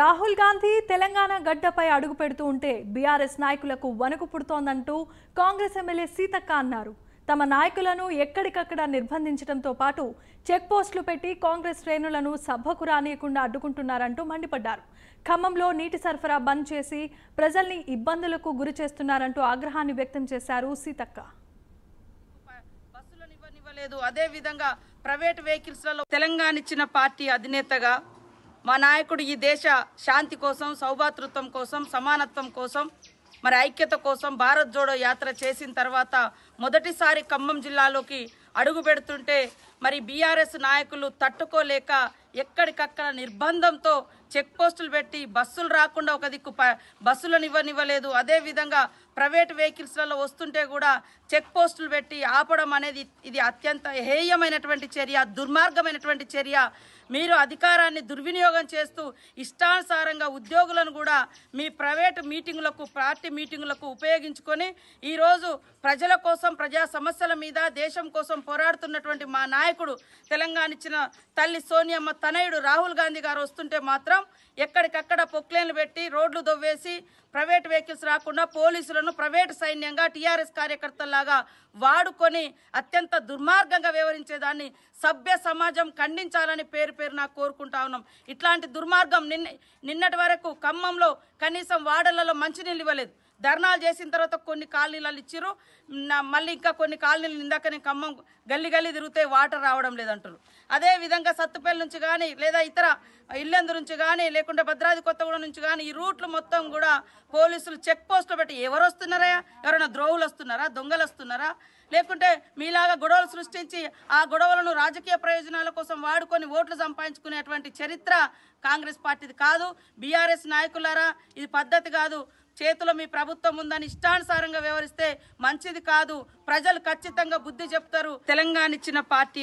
రాహుల్ గాంధీ తెలంగాణ గడ్డపై అడుగు పెడుతూ ఉంటే బీఆర్ఎస్ నాయకులకు వణుకు పుడుతోందంటూ కాంగ్రెస్ ఎమ్మెల్యే సీతక్క అన్నారు తమ నాయకులను ఎక్కడికక్కడ నిర్బంధించడంతో పాటు చెక్పోస్టులు పెట్టి కాంగ్రెస్ శ్రేణులను సభకు రానియకుండా అడ్డుకుంటున్నారంటూ మండిపడ్డారు ఖమ్మంలో నీటి సరఫరా బంద్ చేసి ప్రజల్ని ఇబ్బందులకు గురి చేస్తున్నారంటూ ఆగ్రహాన్ని వ్యక్తం చేశారు సీతక్క అదే విధంగా ప్రైవేట్ లలో తెలంగాణ ఇచ్చిన పార్టీ అధినేతగా మా నాయకుడు ఈ దేశ శాంతి కోసం సౌభాతృత్వం కోసం సమానత్వం కోసం మరి ఐక్యత కోసం భారత్ జోడో యాత్ర చేసిన తర్వాత మొదటిసారి ఖమ్మం జిల్లాలోకి అడుగు పెడుతుంటే మరి బీఆర్ఎస్ నాయకులు తట్టుకోలేక ఎక్కడికక్కడ నిర్బంధంతో చెక్ పోస్టులు పెట్టి బస్సులు రాకుండా ఒక దిక్కు బస్సులను ఇవ్వనివ్వలేదు అదేవిధంగా ప్రైవేట్ వెహికల్స్లలో వస్తుంటే కూడా చెక్ పోస్టులు పెట్టి ఆపడం అనేది ఇది అత్యంత హేయమైనటువంటి చర్య దుర్మార్గమైనటువంటి చర్య మీరు అధికారాన్ని దుర్వినియోగం చేస్తూ ఇష్టానుసారంగా ఉద్యోగులను కూడా మీ ప్రైవేట్ మీటింగులకు పార్టీ మీటింగులకు ఉపయోగించుకొని ఈరోజు ప్రజల కోసం ప్రజా సమస్యల మీద దేశం కోసం పోరాడుతున్నటువంటి మా నాయకుడు తెలంగాణ ఇచ్చిన తల్లి సోనియమ్మ తనయుడు రాహుల్ గాంధీ గారు వస్తుంటే మాత్రం ఎక్కడికక్కడ పొక్లేన్లు పెట్టి రోడ్లు దొవ్వేసి ప్రైవేట్ వెహికల్స్ రాకుండా పోలీసులను ప్రైవేట్ సైన్యంగా టీఆర్ఎస్ కార్యకర్తల్లాగా వాడుకొని అత్యంత దుర్మార్గంగా వ్యవహరించేదాన్ని సభ్య సమాజం ఖండించాలని పేరు పేరు నాకు కోరుకుంటా ఉన్నాం ఇట్లాంటి దుర్మార్గం నిన్న నిన్నటి వరకు ఖమ్మంలో కనీసం వాడలలో మంచినీళ్ళు ఇవ్వలేదు ధర్నాలు చేసిన తర్వాత కొన్ని కాలనీలలో ఇచ్చారు మళ్ళీ ఇంకా కొన్ని కాలనీలు ఇందాకనే ఖమ్మం గల్లి గల్లి తిరిగితే వాటర్ రావడం లేదంటారు అదేవిధంగా సత్తుపల్లి నుంచి కానీ లేదా ఇతర ఇల్లెందు నుంచి కానీ లేకుంటే భద్రాద్రి కొత్తగూడెం నుంచి కానీ ఈ రూట్లు మొత్తం కూడా పోలీసులు చెక్ పోస్టులు పెట్టి ఎవరు వస్తున్నారా ఎవరైనా ద్రోవులు వస్తున్నారా దొంగలు వస్తున్నారా లేకుంటే మీలాగా గొడవలు సృష్టించి ఆ గొడవలను రాజకీయ ప్రయోజనాల కోసం వాడుకొని ఓట్లు సంపాదించుకునేటువంటి చరిత్ర కాంగ్రెస్ పార్టీది కాదు బీఆర్ఎస్ నాయకులారా ఇది పద్ధతి కాదు చేతిలో మీ ప్రభుత్వం ఉందని ఇష్టానుసారంగా వ్యవహరిస్తే మంచిది కాదు ప్రజలు ఖచ్చితంగా బుద్ధి చెప్తారు తెలంగాణ ఇచ్చిన పార్టీ